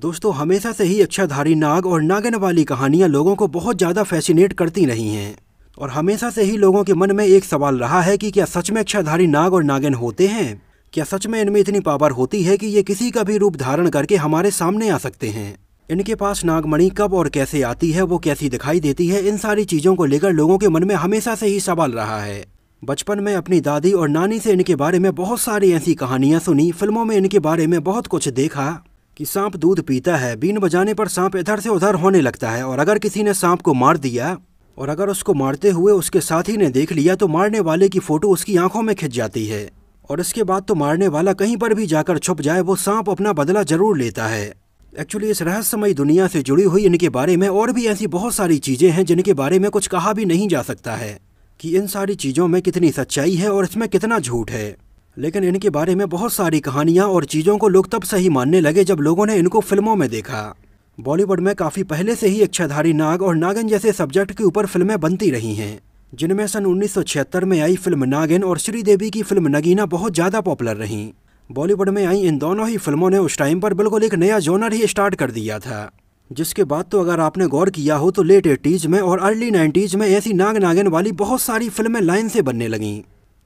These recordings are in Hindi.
दोस्तों हमेशा से ही अक्षाधारी नाग और नागन वाली कहानियाँ लोगों को बहुत ज़्यादा फैसिनेट करती रही हैं और हमेशा से ही लोगों के मन में एक सवाल रहा है कि क्या सच में अक्षाधारी नाग और नागन होते हैं क्या सच में इनमें इतनी पावर होती है कि ये किसी का भी रूप धारण करके हमारे सामने आ सकते हैं इनके पास नागमणि कब और कैसे आती है वो कैसी दिखाई देती है इन सारी चीज़ों को लेकर लोगों के मन में हमेशा से ही सवाल रहा है बचपन में अपनी दादी और नानी से इनके बारे में बहुत सारी ऐसी कहानियाँ सुनी फिल्मों में इनके बारे में बहुत कुछ देखा कि सांप दूध पीता है बीन बजाने पर सांप इधर से उधर होने लगता है और अगर किसी ने सांप को मार दिया और अगर उसको मारते हुए उसके साथी ने देख लिया तो मारने वाले की फ़ोटो उसकी आंखों में खिंच जाती है और इसके बाद तो मारने वाला कहीं पर भी जाकर छुप जाए वो सांप अपना बदला ज़रूर लेता है एक्चुअली इस रहस्यमय दुनिया से जुड़ी हुई इनके बारे में और भी ऐसी बहुत सारी चीज़ें हैं जिनके बारे में कुछ कहा भी नहीं जा सकता है कि इन सारी चीज़ों में कितनी सच्चाई है और इसमें कितना झूठ है लेकिन इनके बारे में बहुत सारी कहानियाँ और चीज़ों को लोग तब सही मानने लगे जब लोगों ने इनको फिल्मों में देखा बॉलीवुड में काफ़ी पहले से ही इच्छाधारी नाग और नागिन जैसे सब्जेक्ट के ऊपर फिल्में बनती रही हैं जिनमें सन उन्नीस में आई फिल्म नागिन और श्रीदेवी की फिल्म नगीना बहुत ज़्यादा पॉपुलर रहीं बॉलीवुड में आई इन दोनों ही फिल्मों ने उस टाइम पर बिल्कुल एक नया जोनर ही स्टार्ट कर दिया था जिसके बाद तो अगर आपने गौर किया हो तो लेट एटीज़ में और अर्ली नाइन्टीज़ में ऐसी नाग नागिन वाली बहुत सारी फिल्में लाइन से बनने लगीं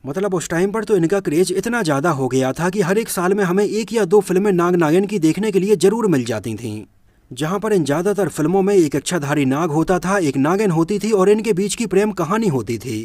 मतलब उस टाइम पर तो इनका क्रेज इतना ज़्यादा हो गया था कि हर एक साल में हमें एक या दो फिल्में नाग नागिन की देखने के लिए ज़रूर मिल जाती थीं जहाँ पर इन ज़्यादातर फिल्मों में एक अच्छाधारी नाग होता था एक नागिन होती थी और इनके बीच की प्रेम कहानी होती थी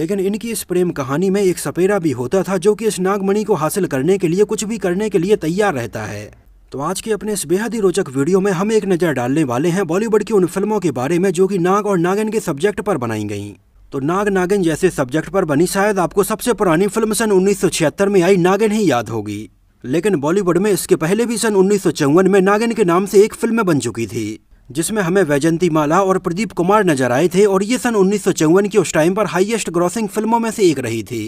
लेकिन इनकी इस प्रेम कहानी में एक सपेरा भी होता था जो कि इस नागमणि को हासिल करने के लिए कुछ भी करने के लिए तैयार रहता है तो आज के अपने इस बेहद ही रोचक वीडियो में हम एक नज़र डालने वाले हैं बॉलीवुड की उन फिल्मों के बारे में जो कि नाग और नागिन के सब्जेक्ट पर बनाई गई तो नाग नागिन जैसे सब्जेक्ट पर बनी शायद आपको सबसे पुरानी फिल्म सन उन्नीस में आई नागिन ही याद होगी लेकिन बॉलीवुड में इसके पहले भी सन उन्नीस में नागिन के नाम से एक फिल्म बन चुकी थी जिसमें हमें वैजंती माला और प्रदीप कुमार नजर आए थे और ये सन उन्नीस की उस टाइम पर हाईएस्ट ग्रॉसिंग फिल्मों में से एक रही थी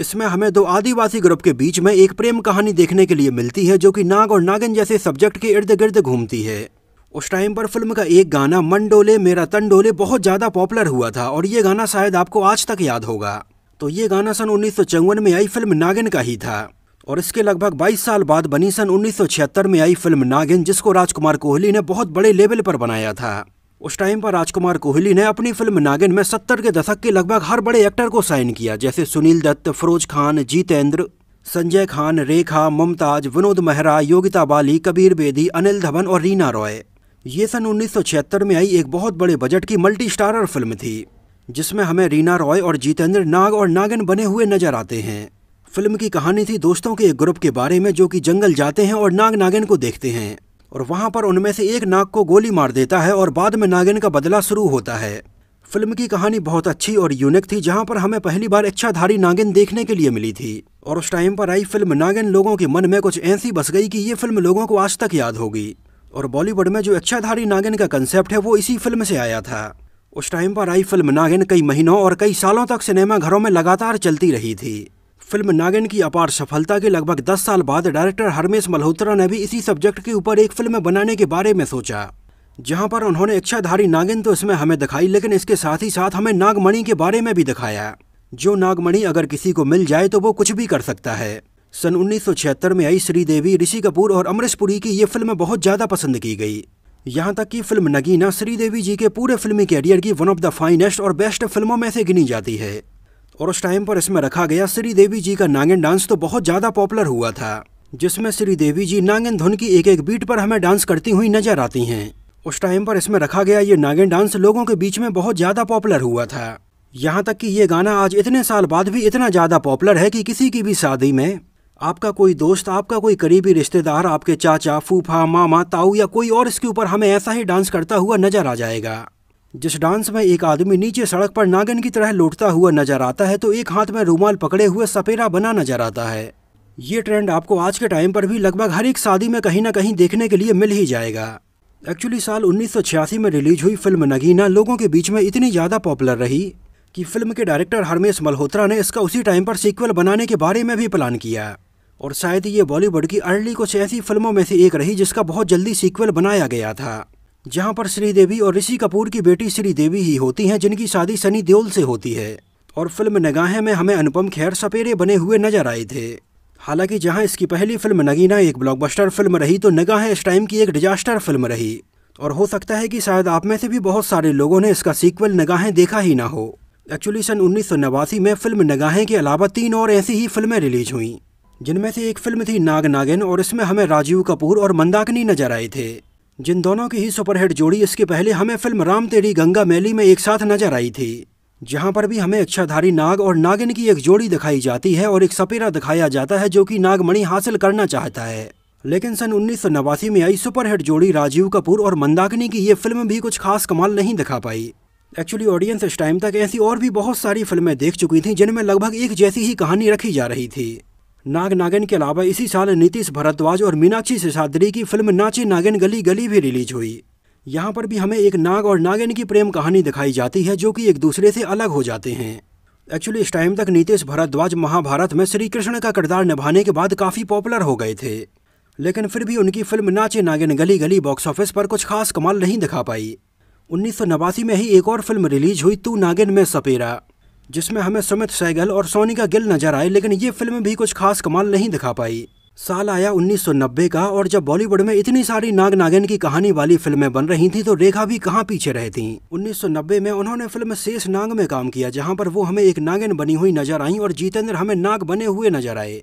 इसमें हमें दो आदिवासी ग्रुप के बीच में एक प्रेम कहानी देखने के लिए मिलती है जो कि नाग और नागिन जैसे सब्जेक्ट के इर्द गिर्द घूमती है उस टाइम पर फिल्म का एक गाना मंडोले मेरा तंडोले बहुत ज़्यादा पॉपुलर हुआ था और ये गाना शायद आपको आज तक याद होगा तो ये गाना सन उन्नीस में आई फिल्म नागिन का ही था और इसके लगभग 22 साल बाद बनी सन उन्नीस में आई फिल्म नागिन जिसको राजकुमार कोहली ने बहुत बड़े लेवल पर बनाया था उस टाइम पर राजकुमार कोहली ने अपनी फिल्म नागिन में सत्तर के दशक के लगभग हर बड़े एक्टर को साइन किया जैसे सुनील दत्त फिरोज खान जीतेंद्र संजय खान रेखा मुमताज विनोद मेहरा योगिता बाली कबीर बेदी अनिल धवन और रीना रॉय ये सन 1976 में आई एक बहुत बड़े बजट की मल्टी स्टारर फिल्म थी जिसमें हमें रीना रॉय और जितेंद्र नाग और नागिन बने हुए नजर आते हैं फिल्म की कहानी थी दोस्तों के एक ग्रुप के बारे में जो कि जंगल जाते हैं और नाग नागिन को देखते हैं और वहां पर उनमें से एक नाग को गोली मार देता है और बाद में नागिन का बदला शुरू होता है फिल्म की कहानी बहुत अच्छी और यूनिक थी जहां पर हमें पहली बार इच्छाधारी नागिन देखने के लिए मिली थी और उस टाइम पर आई फिल्म नागिन लोगों के मन में कुछ ऐसी बस गई कि ये फिल्म लोगों को आज तक याद होगी और बॉलीवुड में जो इच्छाधारी नागिन का कंसेप्ट है वो इसी फिल्म से आया था उस टाइम पर आई फिल्म नागिन कई महीनों और कई सालों तक सिनेमा घरों में लगातार चलती रही थी फिल्म नागिन की अपार सफलता के लगभग 10 साल बाद डायरेक्टर हरमेश मल्होत्रा ने भी इसी सब्जेक्ट के ऊपर एक फिल्म बनाने के बारे में सोचा जहां पर उन्होंने इच्छाधारी नागिन तो इसमें हमें दिखाई लेकिन इसके साथ ही साथ हमें नागमणि के बारे में भी दिखाया जो नागमणि अगर किसी को मिल जाए तो वो कुछ भी कर सकता है सन 1976 में आई श्रीदेवी ऋषि कपूर और अमरीश पुरी की ये फिल्म बहुत ज़्यादा पसंद की गई यहाँ तक कि फिल्म नगीना श्रीदेवी जी के पूरे फिल्मी कैरियर की वन ऑफ द फाइनेस्ट और बेस्ट फिल्मों में से गिनी जाती है और उस टाइम पर इसमें रखा गया श्रीदेवी जी का नागिन डांस तो बहुत ज़्यादा पॉपुलर हुआ था जिसमें श्रीदेवी जी नागिन धुन की एक एक बीट पर हमें डांस करती हुई नजर आती हैं उस टाइम पर इसमें रखा गया ये नागिन डांस लोगों के बीच में बहुत ज़्यादा पॉपुलर हुआ था यहाँ तक कि ये गाना आज इतने साल बाद भी इतना ज़्यादा पॉपुलर है कि किसी की भी शादी में आपका कोई दोस्त आपका कोई करीबी रिश्तेदार आपके चाचा फूफा मामा ताऊ या कोई और इसके ऊपर हमें ऐसा ही डांस करता हुआ नजर आ जाएगा जिस डांस में एक आदमी नीचे सड़क पर नागन की तरह लौटता हुआ नजर आता है तो एक हाथ में रूमाल पकड़े हुए सपेरा बना नजर आता है ये ट्रेंड आपको आज के टाइम पर भी लगभग हर एक शादी में कहीं ना कहीं देखने के लिए मिल ही जाएगा एक्चुअली साल 1986 में रिलीज हुई फिल्म नगीना लोगों के बीच में इतनी ज़्यादा पॉपुलर रही कि फिल्म के डायरेक्टर हरमेश मल्होत्रा ने इसका उसी टाइम पर सीक्वल बनाने के बारे में भी प्लान किया और शायद ये बॉलीवुड की अर्ली कुछ ऐसी फिल्मों में से एक रही जिसका बहुत जल्दी सीक्वल बनाया गया था जहाँ पर श्रीदेवी और ऋषि कपूर की बेटी श्रीदेवी ही होती हैं जिनकी शादी सनी देओल से होती है और फिल्म नगाहें में हमें अनुपम खैर सपेरे बने हुए नजर आए थे हालांकि जहां इसकी पहली फिल्म नगीना एक ब्लॉकबस्टर फिल्म रही तो नगाहें इस टाइम की एक डिजास्टर फिल्म रही और हो सकता है कि शायद आप में से भी बहुत सारे लोगों ने इसका सीक्वल नगाहें देखा ही ना हो एक्चुअली सन उन्नीस में फिल्म नगाहें के अलावा तीन और ऐसी ही फिल्में रिलीज हुईं जिनमें से एक फिल्म थी नाग नागिन और इसमें हमें राजीव कपूर और मंदाकिनी नजर आए थे जिन दोनों की ही सुपरहिट जोड़ी इसके पहले हमें फिल्म राम तेरी गंगा मैली में एक साथ नजर आई थी जहां पर भी हमें अच्छाधारी नाग और नागिन की एक जोड़ी दिखाई जाती है और एक सपेरा दिखाया जाता है जो कि नागमणि हासिल करना चाहता है लेकिन सन उन्नीस में आई सुपरहिट जोड़ी राजीव कपूर और मंदाकिनी की ये फिल्म भी कुछ खास कमाल नहीं दिखा पाई एक्चुअली ऑडियंस इस टाइम तक ऐसी और भी बहुत सारी फिल्में देख चुकी थी जिनमें लगभग एक जैसी ही कहानी रखी जा रही थी नाग नागिन के अलावा इसी साल नीतीश भरद्वाज और मीनाक्षी सिसादरी की फिल्म नाची नागिन गली गली भी रिलीज हुई यहाँ पर भी हमें एक नाग और नागिन की प्रेम कहानी दिखाई जाती है जो कि एक दूसरे से अलग हो जाते हैं एक्चुअली इस टाइम तक नीतीश भरद्वाज महाभारत में श्री कृष्ण का किरदार निभाने के बाद काफ़ी पॉपुलर हो गए थे लेकिन फिर भी उनकी फिल्म नाचे नागिन गली गली बॉक्स ऑफिस पर कुछ खास कमाल नहीं दिखा पाई उन्नीस में ही एक और फिल्म रिलीज हुई तू नागिन में सपेरा जिसमें हमें सुमित सैगल और सोनिका गिल नजर आए लेकिन ये फिल्म भी कुछ खास कमाल नहीं दिखा पाई साल आया 1990 का और जब बॉलीवुड में इतनी सारी नाग नागिन की कहानी वाली फिल्में बन रही थी तो रेखा भी कहाँ पीछे रह 1990 में उन्होंने फिल्म शेष नाग में काम किया जहाँ पर वो हमें एक नागिन बनी हुई नजर आई और जितेंद्र हमें नाग बने हुए नजर आए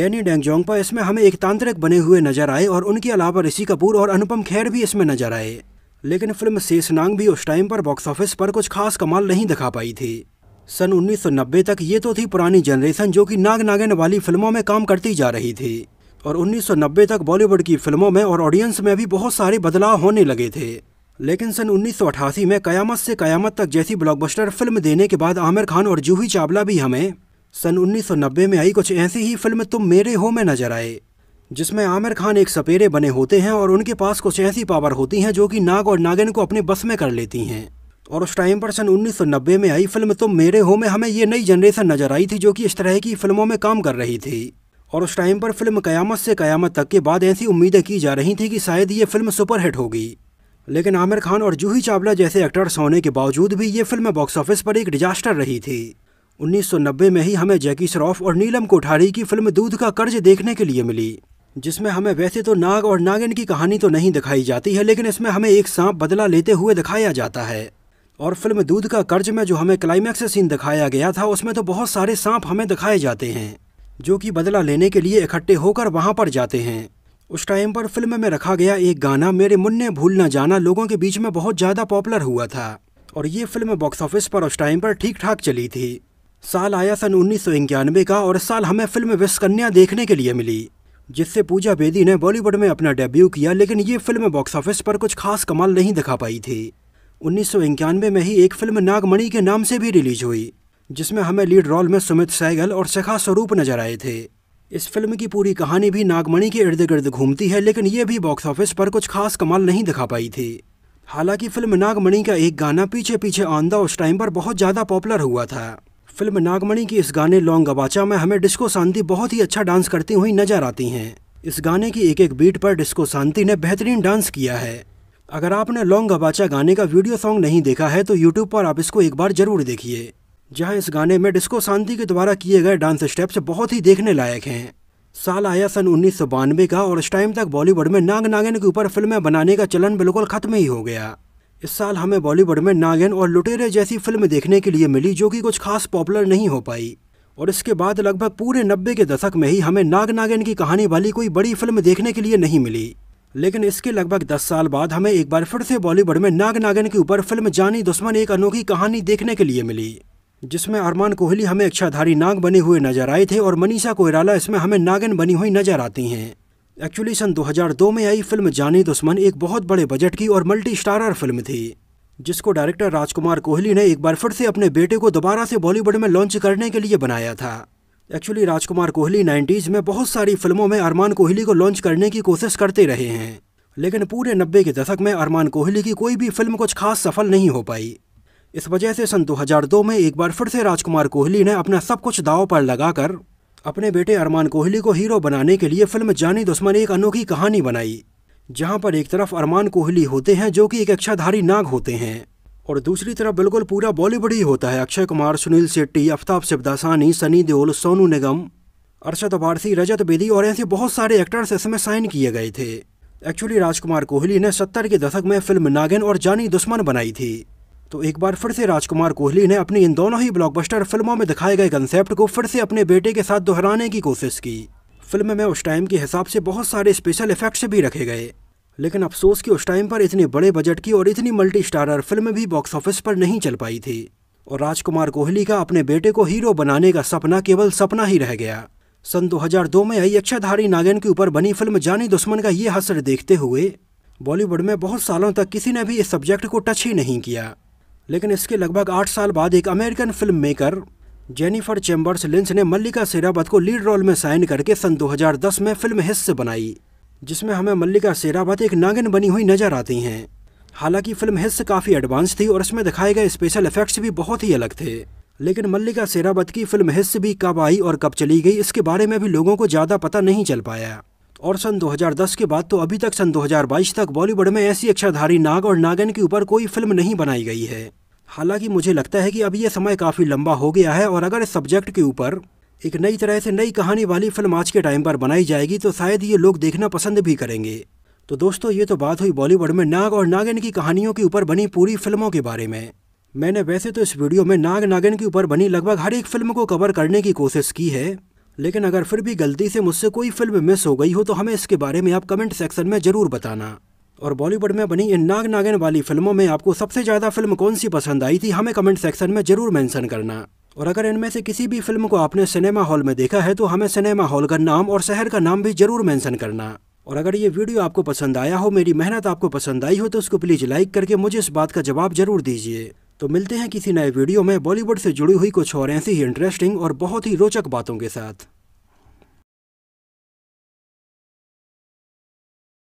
डैनी पर इसमें हमें एक तांत्रिक बने हुए नजर आए और उनके अलावा ऋषि कपूर और अनुपम खेर भी इसमें नजर आए लेकिन फिल्म शेषनांग भी उस टाइम पर बॉक्स ऑफिस पर कुछ खास कमाल नहीं दिखा पाई थी सन उन्नीस तक ये तो थी पुरानी जनरेशन जो कि नाग नागिन वाली फिल्मों में काम करती जा रही थी और 1990 तक बॉलीवुड की फिल्मों में और ऑडियंस में भी बहुत सारे बदलाव होने लगे थे लेकिन सन उन्नीस में कयामत से कयामत तक जैसी ब्लॉकबस्टर फिल्म देने के बाद आमिर खान और जूही चावला भी हमें सन उन्नीस में आई कुछ ऐसी ही फिल्म तुम मेरे हो में नजर आए जिसमें आमिर खान एक सपेरे बने होते हैं और उनके पास कुछ ऐसी पावर होती हैं जो कि नाग और नागिन को अपने बस में कर लेती हैं और उस टाइम पर सन 1990 में आई फिल्म तो मेरे हो में हमें ये नई जनरेशन नजर आई थी जो कि इस तरह की फिल्मों में काम कर रही थी और उस टाइम पर फिल्म कयामत से कयामत तक के बाद ऐसी उम्मीदें की जा रही थी कि शायद ये फिल्म सुपरहिट होगी लेकिन आमिर खान और जूही चावला जैसे एक्टर्स होने के बावजूद भी ये फिल्म बॉक्स ऑफिस पर एक डिजास्टर रही थी 1990 में ही हमें जैकी श्रॉफ और नीलम कोठारी की फिल्म दूध का कर्ज देखने के लिए मिली जिसमें हमें वैसे तो नाग और नागिन की कहानी तो नहीं दिखाई जाती है लेकिन इसमें हमें एक सांप बदला लेते हुए दिखाया जाता है और फिल्म दूध का कर्ज में जो हमें क्लाइमैक्स सीन दिखाया गया था उसमें तो बहुत सारे सांप हमें दिखाए जाते हैं जो कि बदला लेने के लिए इकट्ठे होकर वहाँ पर जाते हैं उस टाइम पर फिल्म में रखा गया एक गाना मेरे मुन्ने भूल ना जाना लोगों के बीच में बहुत ज़्यादा पॉपुलर हुआ था और ये फिल्म बॉक्स ऑफिस पर उस टाइम पर ठीक ठाक चली थी साल आया सन उन्नीस का और इस साल हमें फिल्म विस्कन्या देखने के लिए मिली जिससे पूजा बेदी ने बॉलीवुड में अपना डेब्यू किया लेकिन ये फिल्म बॉक्स ऑफिस पर कुछ खास कमाल नहीं दिखा पाई थी उन्नीस में ही एक फिल्म नागमणि के नाम से भी रिलीज हुई जिसमें हमें लीड रोल में सुमित सैगल और सखा स्वरूप नजर आए थे इस फिल्म की पूरी कहानी भी नागमणि के इर्द गिर्द घूमती है लेकिन ये भी बॉक्स ऑफिस पर कुछ खास कमाल नहीं दिखा पाई थी हालांकि फिल्म नागमणि का एक गाना पीछे पीछे आंदा उस टाइम पर बहुत ज़्यादा पॉपुलर हुआ था फिल्म नागमणि की इस गाने लॉन्ग गबाचा में हमें डिस्को शांति बहुत ही अच्छा डांस करती हुई नजर आती हैं इस गाने की एक एक बीट पर डिस्को शांति ने बेहतरीन डांस किया है अगर आपने लॉन्ग अबाचा गाने का वीडियो सॉन्ग नहीं देखा है तो यूट्यूब पर आप इसको एक बार जरूर देखिए जहाँ इस गाने में डिस्को शांति के द्वारा किए गए डांस स्टेप्स बहुत ही देखने लायक हैं साल आया सन उन्नीस का और उस टाइम तक बॉलीवुड में नाग नागिन के ऊपर फिल्में बनाने का चलन बिल्कुल खत्म ही हो गया इस साल हमें बॉलीवुड में नागिन और लुटेरे जैसी फिल्म देखने के लिए मिली जो कि कुछ खास पॉपुलर नहीं हो पाई और इसके बाद लगभग पूरे नब्बे के दशक में ही हमें नाग नागिन की कहानी वाली कोई बड़ी फिल्म देखने के लिए नहीं मिली लेकिन इसके लगभग 10 साल बाद हमें एक बार फिर से बॉलीवुड में नाग नागन के ऊपर फिल्म जानी दुश्मन एक अनोखी कहानी देखने के लिए मिली जिसमें अरमान कोहली हमें इच्छाधारी नाग बने हुए नजर आए थे और मनीषा कोयराला इसमें हमें नागन बनी हुई नजर आती हैं एक्चुअली सन 2002 में आई फिल्म जानी दुश्मन एक बहुत बड़े बजट की और मल्टी स्टारर फिल्म थी जिसको डायरेक्टर राजकुमार कोहली ने एक बार फिर से अपने बेटे को दोबारा से बॉलीवुड में लॉन्च करने के लिए बनाया था एक्चुअली राजकुमार कोहली नाइन्टीज़ में बहुत सारी फिल्मों में अरमान कोहली को लॉन्च करने की कोशिश करते रहे हैं लेकिन पूरे नब्बे के दशक में अरमान कोहली की कोई भी फिल्म कुछ खास सफल नहीं हो पाई इस वजह से सन 2002 में एक बार फिर से राजकुमार कोहली ने अपना सब कुछ दाव पर लगाकर अपने बेटे अरमान कोहली को हीरो बनाने के लिए फिल्म जानी दुश्मन एक अनोखी कहानी बनाई जहां पर एक तरफ अरमान कोहली होते हैं जो कि एक अक्षाधारी नाग होते हैं और दूसरी तरफ बिल्कुल पूरा बॉलीवुड ही होता है अक्षय कुमार सुनील शेट्टी आफ्ताब शिवदासानी सनी देओल सोनू निगम अरशद वारसी रजत बेदी और ऐसे बहुत सारे एक्टर्स इसमें साइन किए गए थे एक्चुअली राजकुमार कोहली ने सत्तर के दशक में फिल्म नागिन और जानी दुश्मन बनाई थी तो एक बार फिर से राजकुमार कोहली ने अपनी इन दोनों ही ब्लॉकबस्टर फिल्मों में दिखाए गए कंसेप्ट को फिर से अपने बेटे के साथ दोहराने की कोशिश की फिल्म में उस टाइम के हिसाब से बहुत सारे स्पेशल इफेक्ट्स भी रखे गए लेकिन अफसोस कि उस टाइम पर इतने बड़े बजट की और इतनी मल्टी स्टारर फिल्म भी बॉक्स ऑफिस पर नहीं चल पाई थी और राजकुमार कोहली का अपने बेटे को हीरो बनाने का सपना केवल सपना ही रह गया सन 2002 में आई अक्षयधारी नागिन के ऊपर बनी फिल्म जानी दुश्मन का ये हसर देखते हुए बॉलीवुड में बहुत सालों तक किसी ने भी इस सब्जेक्ट को टच ही नहीं किया लेकिन इसके लगभग आठ साल बाद एक American film maker Jennifer Chambers Lynch ने मल्लिका सेरावत को लीड रोल में साइन करके सन 2010 में फिल्म हिस्से बनाई जिसमें हमें मल्लिका शेरावत एक नागिन बनी हुई नजर आती हैं हालांकि फिल्म हिस्स काफ़ी एडवांस थी और इसमें दिखाए गए स्पेशल इफेक्ट्स भी बहुत ही अलग थे लेकिन मल्लिका शेरावत की फिल्म हिस्स भी कब आई और कब चली गई इसके बारे में भी लोगों को ज़्यादा पता नहीं चल पाया और सन 2010 के बाद तो अभी तक सन 2022 तक बॉलीवुड में ऐसी अक्षाधारी नाग और नागन के ऊपर कोई फिल्म नहीं बनाई गई है हालांकि मुझे लगता है कि अब यह समय काफ़ी लंबा हो गया है और अगर इस सब्जेक्ट के ऊपर एक नई तरह से नई कहानी वाली फिल्म आज के टाइम पर बनाई जाएगी तो शायद ये लोग देखना पसंद भी करेंगे तो दोस्तों ये तो बात हुई बॉलीवुड में नाग और नागिन की कहानियों के ऊपर बनी पूरी फिल्मों के बारे में मैंने वैसे तो इस वीडियो में नाग नागिन के ऊपर बनी लगभग हर एक फिल्म को कवर करने की कोशिश की है लेकिन अगर फिर भी गलती से मुझसे कोई फिल्म मिस हो गई हो तो हमें इसके बारे में आप कमेंट सेक्शन में ज़रूर बताना और बॉलीवुड में बनी इन नाग नागिन वाली फिल्मों में आपको सबसे ज़्यादा फिल्म कौन सी पसंद आई थी हमें कमेंट सेक्शन में ज़रूर मैंशन करना और अगर इनमें से किसी भी फिल्म को आपने सिनेमा हॉल में देखा है तो हमें सिनेमा हॉल का नाम और शहर का नाम भी जरूर मेंशन करना और अगर ये वीडियो आपको पसंद आया हो मेरी मेहनत आपको पसंद आई हो तो उसको प्लीज़ लाइक करके मुझे इस बात का जवाब जरूर दीजिए तो मिलते हैं किसी नए वीडियो में बॉलीवुड से जुड़ी हुई कुछ और ऐसी ही इंटरेस्टिंग और बहुत ही रोचक बातों के साथ